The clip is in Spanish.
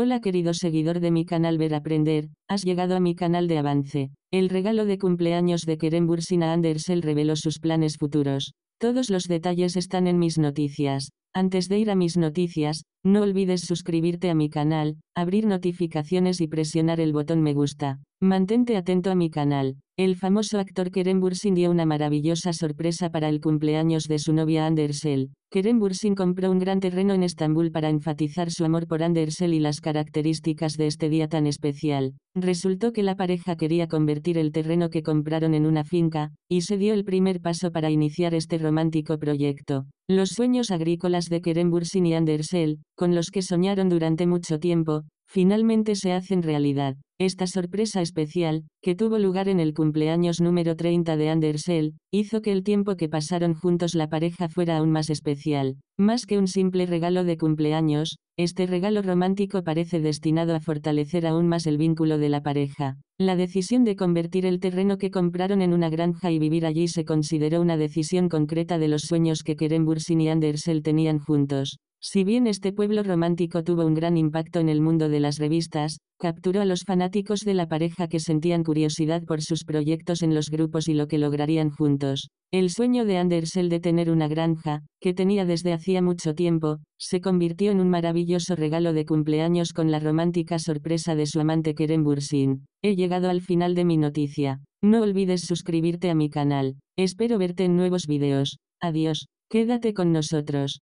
Hola querido seguidor de mi canal Ver Aprender, has llegado a mi canal de avance. El regalo de cumpleaños de Keren Bursina Andersel reveló sus planes futuros. Todos los detalles están en mis noticias. Antes de ir a mis noticias, no olvides suscribirte a mi canal, abrir notificaciones y presionar el botón me gusta. Mantente atento a mi canal. El famoso actor Kerem Bursin dio una maravillosa sorpresa para el cumpleaños de su novia Andersel. Kerem Bursin compró un gran terreno en Estambul para enfatizar su amor por Andersel y las características de este día tan especial. Resultó que la pareja quería convertir el terreno que compraron en una finca, y se dio el primer paso para iniciar este romántico proyecto. Los sueños agrícolas de Kerem Bursin y Andersel, con los que soñaron durante mucho tiempo, finalmente se hacen realidad. Esta sorpresa especial, que tuvo lugar en el cumpleaños número 30 de Andersel, hizo que el tiempo que pasaron juntos la pareja fuera aún más especial. Más que un simple regalo de cumpleaños, este regalo romántico parece destinado a fortalecer aún más el vínculo de la pareja. La decisión de convertir el terreno que compraron en una granja y vivir allí se consideró una decisión concreta de los sueños que Kerem Bursin y Andersell tenían juntos. Si bien este pueblo romántico tuvo un gran impacto en el mundo de las revistas, capturó a los fanáticos de la pareja que sentían curiosidad por sus proyectos en los grupos y lo que lograrían juntos. El sueño de Andersel de tener una granja, que tenía desde hacía mucho tiempo, se convirtió en un maravilloso regalo de cumpleaños con la romántica sorpresa de su amante Keren Bursin. He llegado al final de mi noticia. No olvides suscribirte a mi canal. Espero verte en nuevos videos. Adiós. Quédate con nosotros.